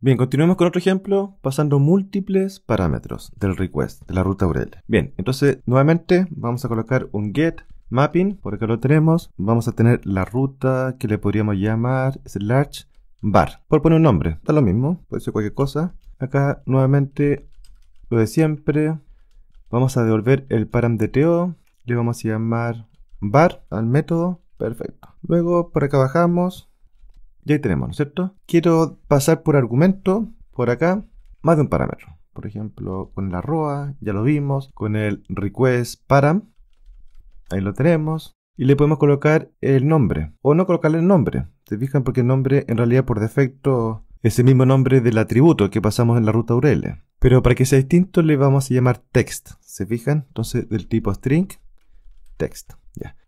Bien, continuemos con otro ejemplo pasando múltiples parámetros del request, de la ruta URL. Bien, entonces nuevamente vamos a colocar un get mapping, por acá lo tenemos. Vamos a tener la ruta que le podríamos llamar large bar, por poner un nombre, está lo mismo, puede ser cualquier cosa. Acá nuevamente lo de siempre, vamos a devolver el param de le vamos a llamar bar al método, perfecto. Luego por acá bajamos, y ahí tenemos, ¿no es cierto? Quiero pasar por argumento, por acá, más de un parámetro. Por ejemplo, con la arroba, ya lo vimos, con el request param, ahí lo tenemos. Y le podemos colocar el nombre, o no colocarle el nombre. ¿Se fijan? Porque el nombre, en realidad, por defecto, es el mismo nombre del atributo que pasamos en la ruta URL. Pero para que sea distinto, le vamos a llamar text. ¿Se fijan? Entonces, del tipo string, text.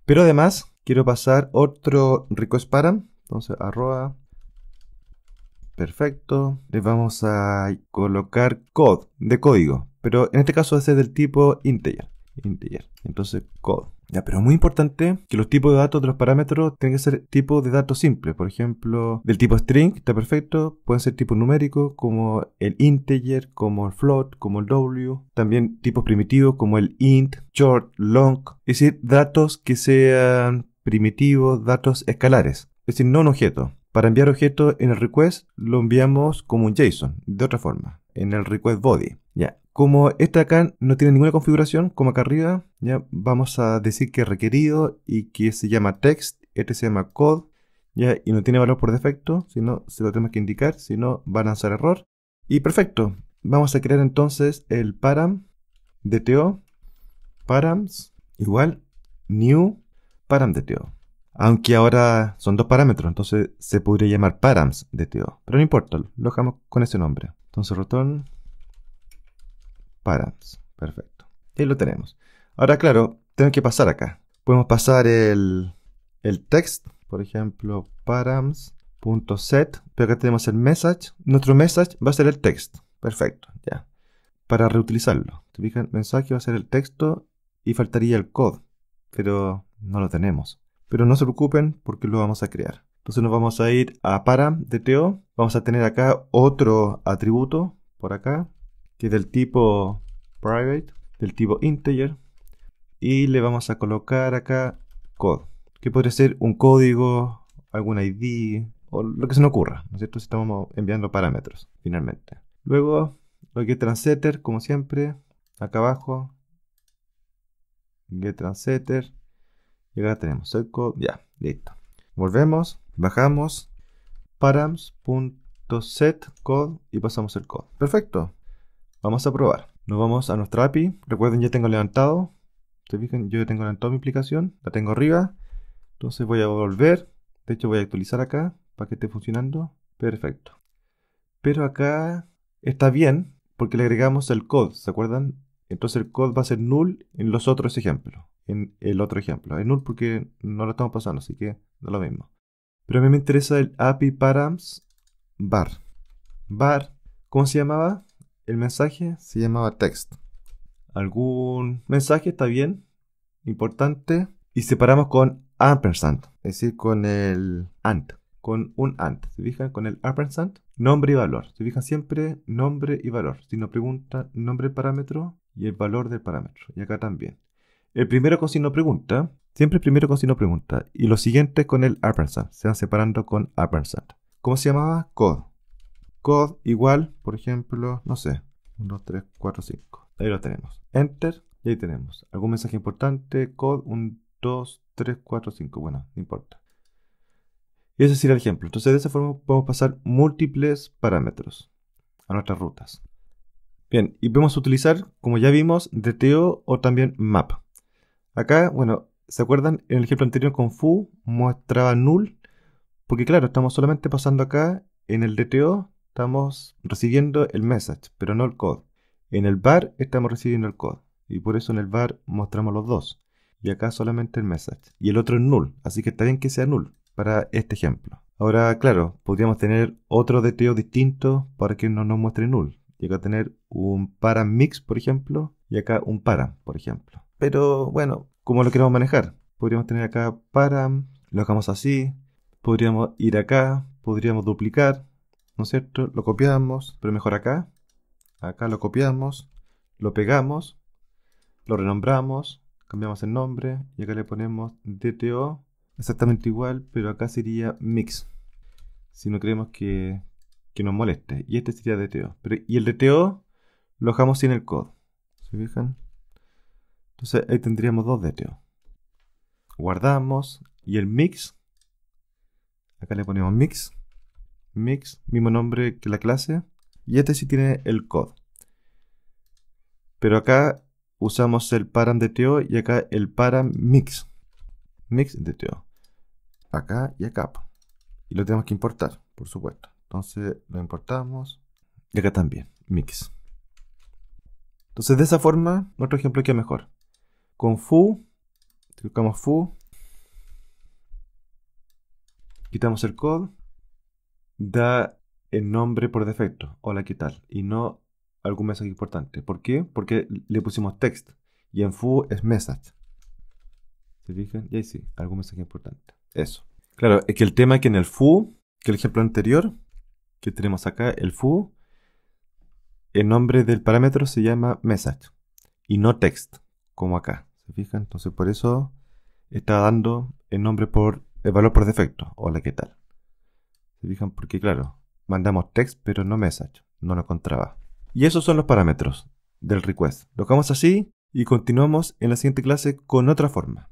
Pero además, quiero pasar otro request param entonces, arroba. Perfecto. Le vamos a colocar code de código. Pero en este caso va a ser del tipo integer. Integer. Entonces, code. Ya, pero es muy importante que los tipos de datos de los parámetros tengan que ser tipos de datos simples. Por ejemplo, del tipo string, está perfecto. Pueden ser tipos numéricos como el integer, como el float, como el w. También tipos primitivos como el int, short, long. Es decir, datos que sean primitivos, datos escalares es decir, no un objeto. Para enviar objeto en el request lo enviamos como un JSON, de otra forma, en el request body. Ya. Como esta acá no tiene ninguna configuración, como acá arriba, ya vamos a decir que es requerido y que se llama text, este se llama code, ya, y no tiene valor por defecto, sino se lo tenemos que indicar, si no va a lanzar error. Y perfecto, vamos a crear entonces el param DTO, params, igual, new param DTO. Aunque ahora son dos parámetros, entonces se podría llamar params de TO. Pero no importa, lo dejamos con ese nombre. Entonces rotón, params. Perfecto. Y lo tenemos. Ahora, claro, tengo que pasar acá. Podemos pasar el, el text, por ejemplo, params.set. Pero acá tenemos el message. Nuestro message va a ser el text. Perfecto, ya. Para reutilizarlo. Te mensaje va a ser el texto y faltaría el code. Pero no lo tenemos pero no se preocupen porque lo vamos a crear. Entonces nos vamos a ir a para de vamos a tener acá otro atributo por acá, que es del tipo private, del tipo integer, y le vamos a colocar acá code, que podría ser un código, algún ID, o lo que se nos ocurra, ¿no estamos enviando parámetros, finalmente. Luego, lo que como siempre, acá abajo, getTransetter y acá tenemos code, ya, listo. Volvemos, bajamos params.set code y pasamos el code. Perfecto. Vamos a probar. Nos vamos a nuestra API. Recuerden, ya tengo levantado. ¿Se fijan? Yo ya tengo levantado mi aplicación. La tengo arriba. Entonces voy a volver. De hecho, voy a actualizar acá para que esté funcionando. Perfecto. Pero acá está bien porque le agregamos el code, ¿se acuerdan? Entonces el code va a ser null en los otros ejemplos en el otro ejemplo. En null porque no lo estamos pasando, así que no lo mismo. Pero a mí me interesa el API params bar. Bar, ¿cómo se llamaba? El mensaje se llamaba text. Algún mensaje está bien, importante, y separamos con ampersand, es decir, con el AND, con un AND, ¿se fijan? Con el ampersand, nombre y valor, ¿se fijan? Siempre nombre y valor, si nos pregunta nombre parámetro y el valor del parámetro, y acá también. El primero con signo pregunta. Siempre el primero con signo pregunta. Y lo siguiente con el ampersand. Se van separando con ampersand. ¿Cómo se llamaba? Code. Code igual, por ejemplo, no sé. 1, 2, 3, 4, 5. Ahí lo tenemos. Enter. Y ahí tenemos. ¿Algún mensaje importante? Code. 1, 2, 3, 4, 5. Bueno, no importa. Y ese sería el ejemplo. Entonces, de esa forma podemos pasar múltiples parámetros a nuestras rutas. Bien, y podemos utilizar, como ya vimos, DTO o también MAP. Acá, bueno, ¿se acuerdan? En el ejemplo anterior con foo mostraba null, porque claro, estamos solamente pasando acá en el DTO, estamos recibiendo el message, pero no el code. En el bar estamos recibiendo el code, y por eso en el bar mostramos los dos. Y acá solamente el message. Y el otro es null, así que está bien que sea null para este ejemplo. Ahora, claro, podríamos tener otro DTO distinto para que no nos muestre null. llega a tener un para mix, por ejemplo, y acá un para, por ejemplo. Pero bueno, ¿cómo lo queremos manejar? Podríamos tener acá para, lo dejamos así, podríamos ir acá, podríamos duplicar, ¿no es cierto? Lo copiamos, pero mejor acá. Acá lo copiamos, lo pegamos, lo renombramos, cambiamos el nombre y acá le ponemos DTO, exactamente igual, pero acá sería Mix, si no queremos que, nos moleste. Y este sería DTO. Pero, y el DTO lo dejamos sin el code. ¿Se fijan? Entonces ahí tendríamos dos DTO. Guardamos y el mix. Acá le ponemos mix. Mix, mismo nombre que la clase. Y este sí tiene el code. Pero acá usamos el param DTO y acá el param mix. Mix DTO. Acá y acá. Y lo tenemos que importar, por supuesto. Entonces lo importamos. Y acá también, mix. Entonces de esa forma, nuestro ejemplo queda mejor con foo, tocamos foo, quitamos el code, da el nombre por defecto, hola, ¿qué tal? Y no algún mensaje importante. ¿Por qué? Porque le pusimos text y en foo es message. ¿Se fijan? Y ahí sí, algún mensaje importante. Eso. Claro, es que el tema es que en el foo, que el ejemplo anterior, que tenemos acá, el foo, el nombre del parámetro se llama message y no text, como acá. Entonces por eso está dando el nombre por el valor por defecto. Hola, ¿qué tal? ¿Se fijan? Porque claro, mandamos text pero no message, no lo encontraba. Y esos son los parámetros del request. Lo dejamos así y continuamos en la siguiente clase con otra forma.